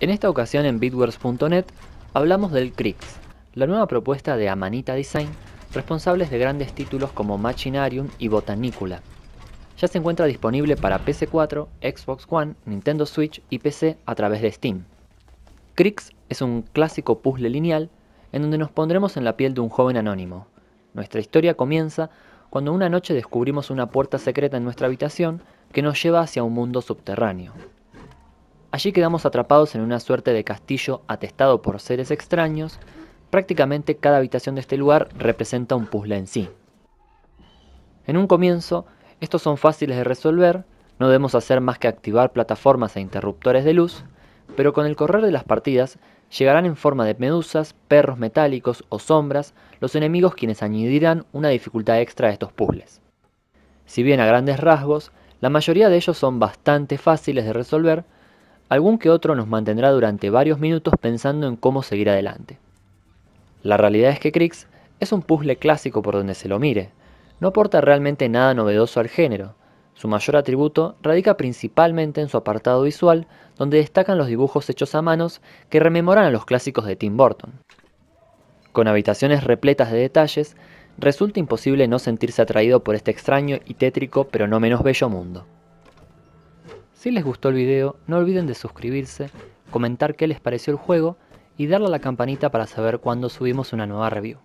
En esta ocasión en bitwars.net hablamos del Crix, la nueva propuesta de Amanita Design, responsables de grandes títulos como Machinarium y Botanicula. Ya se encuentra disponible para PC4, Xbox One, Nintendo Switch y PC a través de Steam. Crix es un clásico puzzle lineal en donde nos pondremos en la piel de un joven anónimo. Nuestra historia comienza cuando una noche descubrimos una puerta secreta en nuestra habitación que nos lleva hacia un mundo subterráneo. Allí quedamos atrapados en una suerte de castillo atestado por seres extraños. Prácticamente cada habitación de este lugar representa un puzzle en sí. En un comienzo, estos son fáciles de resolver, no debemos hacer más que activar plataformas e interruptores de luz, pero con el correr de las partidas llegarán en forma de medusas, perros metálicos o sombras los enemigos quienes añadirán una dificultad extra a estos puzzles. Si bien a grandes rasgos, la mayoría de ellos son bastante fáciles de resolver, algún que otro nos mantendrá durante varios minutos pensando en cómo seguir adelante. La realidad es que Crix es un puzzle clásico por donde se lo mire, no aporta realmente nada novedoso al género. Su mayor atributo radica principalmente en su apartado visual, donde destacan los dibujos hechos a manos que rememoran a los clásicos de Tim Burton. Con habitaciones repletas de detalles, resulta imposible no sentirse atraído por este extraño y tétrico pero no menos bello mundo. Si les gustó el video, no olviden de suscribirse, comentar qué les pareció el juego y darle a la campanita para saber cuándo subimos una nueva review.